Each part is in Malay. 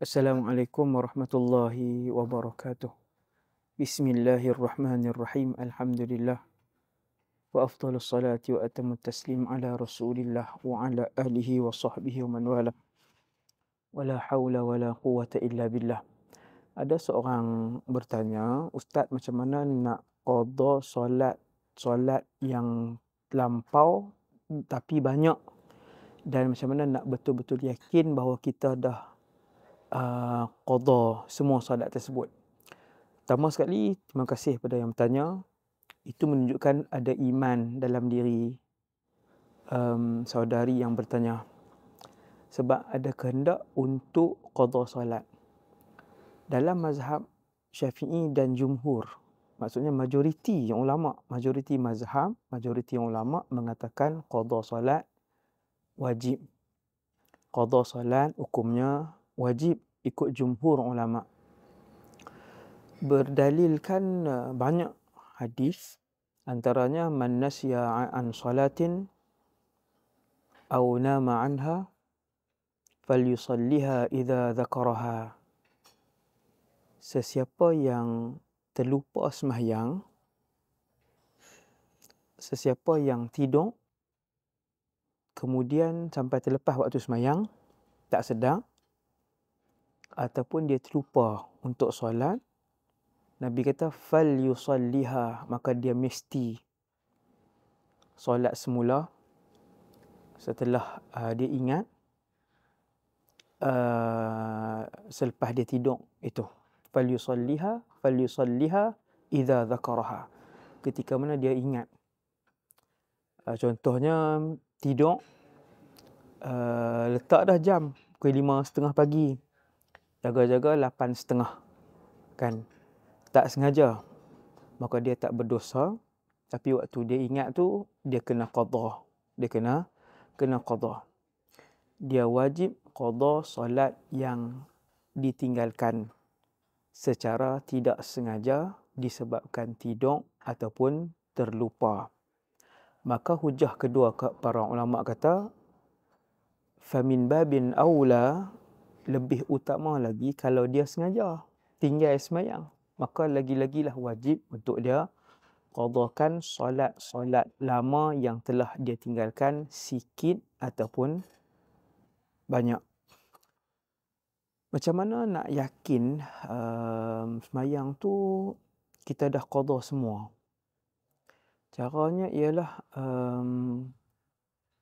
Assalamualaikum warahmatullahi wabarakatuh. Bismillahirrahmanirrahim. Alhamdulillah. Wa afdalus salati wa atamut taslim ala Rasulillah wa ala ahlihi wa sahbihi wa man wala. Wala haula wala quwata illa billah. Ada seorang bertanya, "Ustaz, macam mana nak qada solat solat yang lampau tapi banyak?" Dan macam mana nak betul-betul yakin bahawa kita dah Uh, qadar semua solat tersebut. Pertama sekali, terima kasih kepada yang bertanya. Itu menunjukkan ada iman dalam diri um, saudari yang bertanya. Sebab ada kehendak untuk qadar solat. Dalam mazhab syafi'i dan jumhur, maksudnya majoriti yang ulama, majoriti mazhab, majoriti yang ulama mengatakan qadar solat wajib. Qadar solat hukumnya wajib ikut jumhur ulama berdalilkan eh, banyak hadis antaranya man nasiya an salatin aw nama anha falyusalliha idza dzakaraha sesiapa yang terlupa sembahyang sesiapa yang tidur kemudian sampai terlepas waktu sembahyang tak sedang ataupun dia terlupa untuk solat Nabi kata fal yusalliha maka dia mesti solat semula setelah uh, dia ingat uh, selepas dia tidur itu fal yusalliha fal yusalliha idza dzakaraha ketika mana dia ingat uh, contohnya tidur uh, letak dah jam pukul 5.30 pagi jaga-jaga lapan setengah, kan tak sengaja maka dia tak berdosa tapi waktu dia ingat tu dia kena qadha dia kena kena qadha dia wajib qadha solat yang ditinggalkan secara tidak sengaja disebabkan tidur ataupun terlupa maka hujah kedua para ulama kata famin babin aula lebih utama lagi kalau dia sengaja tinggal semayang. Maka lagi-lagilah wajib untuk dia kodokan solat-solat lama yang telah dia tinggalkan sikit ataupun banyak. Macam mana nak yakin um, semayang tu kita dah kodok semua? Caranya ialah um,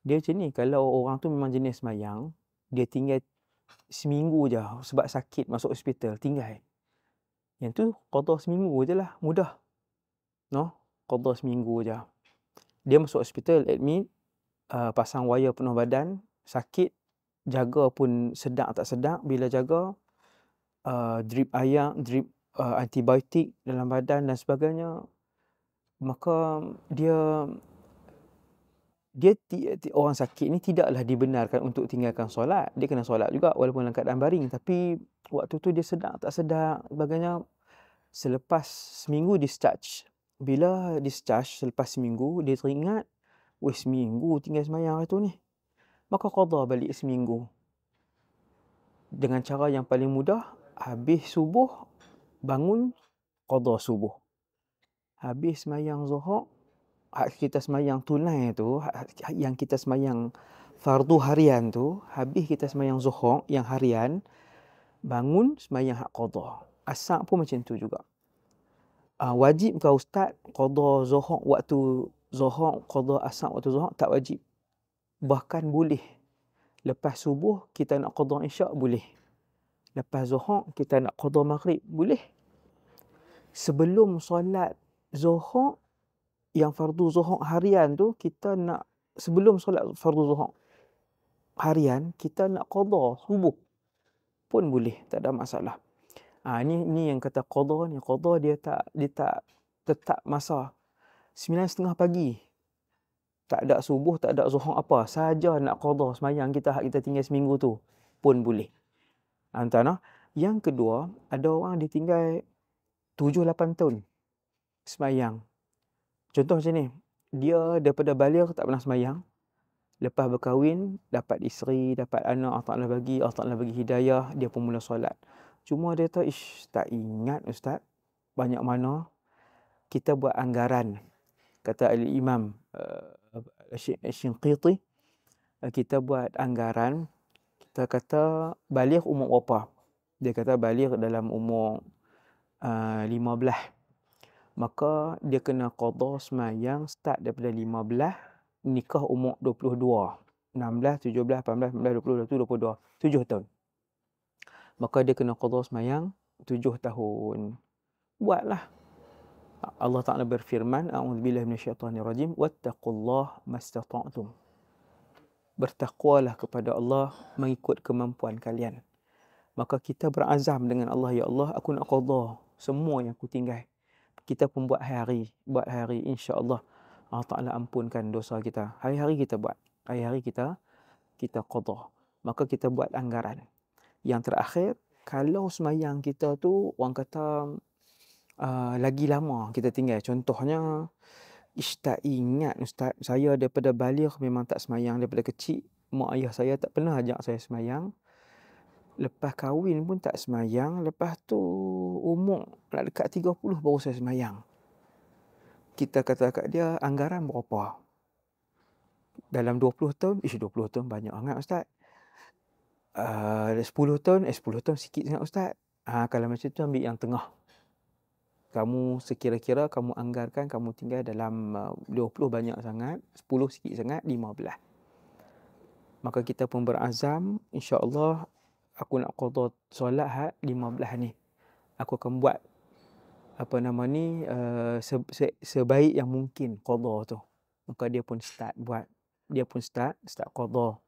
dia macam ni. Kalau orang tu memang jenis semayang, dia tinggal seminggu je sebab sakit masuk hospital tinggal yang tu qada seminggu je lah mudah no qada seminggu je dia masuk hospital admit uh, pasang wayar penuh badan sakit jaga pun sedap tak sedap bila jaga uh, drip ayam drip uh, antibiotik dalam badan dan sebagainya maka dia dia orang sakit ni tidaklah dibenarkan untuk tinggalkan solat. Dia kena solat juga walaupun dalam keadaan baring tapi waktu tu dia sedang, tak sedang. bagaimana selepas seminggu discharge. Bila discharge selepas seminggu dia teringat Weh seminggu tinggal semayang waktu ni. Maka qadha balik seminggu. Dengan cara yang paling mudah, habis subuh, bangun, qadha subuh. Habis semayang zuhur, hak kita semayang tunai tu, yang kita semayang fardu harian tu, habis kita semayang zuhur yang harian, bangun semayang hak qadha. Asal pun macam tu juga. Uh, wajib ke ustaz qadha zuhur waktu zuhur, qadha asal waktu zuhur, tak wajib. Bahkan boleh. Lepas subuh kita nak qadha isyak, boleh. Lepas zuhur kita nak qadha maghrib, boleh. Sebelum solat zuhur, yang fardu zuhur harian tu kita nak sebelum solat fardu zuhur harian kita nak qada subuh pun boleh tak ada masalah. Ha, ni ni yang kata qada ni qada dia tak dia tak tetap masa 9.30 pagi. Tak ada subuh, tak ada zuhur apa. Saja nak qada semayang kita hak kita tinggal seminggu tu pun boleh. Antara ha, yang kedua, ada orang ditinggal 7 8 tahun semayang Contoh macam ni. Dia daripada balik tak pernah semayang. Lepas berkahwin, dapat isteri, dapat anak, Allah Ta'ala bagi, Allah Ta'ala bagi hidayah, dia pun mula solat. Cuma dia tahu, ish, tak ingat Ustaz, banyak mana kita buat anggaran. Kata Al-Imam Al-Shinqiti, eh, eh, uh, eh, kita buat anggaran, kita kata balik umur berapa? Dia kata balik dalam umur uh, 15 maka dia kena qada semayang start daripada 15 nikah umur 22 16 17 18 19 20 itu 22 7 tahun maka dia kena qada semayang 7 tahun buatlah Allah Taala berfirman a'udzubillahi rajim. wattaqullaha mastata'tum bertakwalah kepada Allah mengikut kemampuan kalian maka kita berazam dengan Allah ya Allah aku nak qada semua yang aku tinggalkan kita pun buat hari-hari. Buat hari insyaAllah Allah Ta'ala ampunkan dosa kita. Hari-hari kita buat. Hari-hari kita, kita qadah. Maka kita buat anggaran. Yang terakhir, kalau semayang kita tu orang kata uh, lagi lama kita tinggal. Contohnya, Ishtak ingat Ustaz, saya daripada balik memang tak semayang. Daripada kecil, mak ayah saya tak pernah ajak saya semayang. Lepas kahwin pun tak semayang. Lepas tu umur nak dekat 30 baru saya semayang. Kita kata kat dia, anggaran berapa? Dalam 20 tahun, ish 20 tahun banyak sangat Ustaz. Ah, uh, 10 tahun, eh 10 tahun sikit sangat Ustaz. Uh, kalau macam tu ambil yang tengah. Kamu sekira-kira kamu anggarkan kamu tinggal dalam ah, uh, 20 banyak sangat, 10 sikit sangat, 15. Maka kita pun berazam, insya aku nak qada solat hat 15 ni. Aku akan buat apa nama ni uh, sebaik yang mungkin qada tu. Maka dia pun start buat. Dia pun start start qada.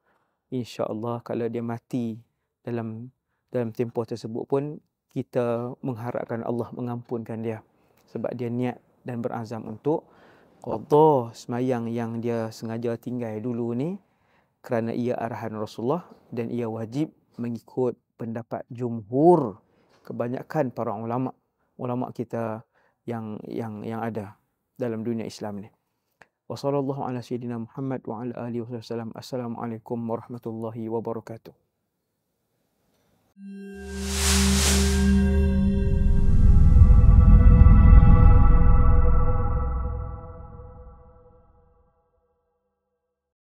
Insya-Allah kalau dia mati dalam dalam tempoh tersebut pun kita mengharapkan Allah mengampunkan dia sebab dia niat dan berazam untuk qada semayang yang dia sengaja tinggal dulu ni kerana ia arahan Rasulullah dan ia wajib mengikut pendapat jumhur kebanyakan para ulama ulama kita yang yang yang ada dalam dunia Islam ni. Wassallallahu ala sayyidina Muhammad wa ala alihi wasallam. Assalamualaikum warahmatullahi wabarakatuh. Thank you.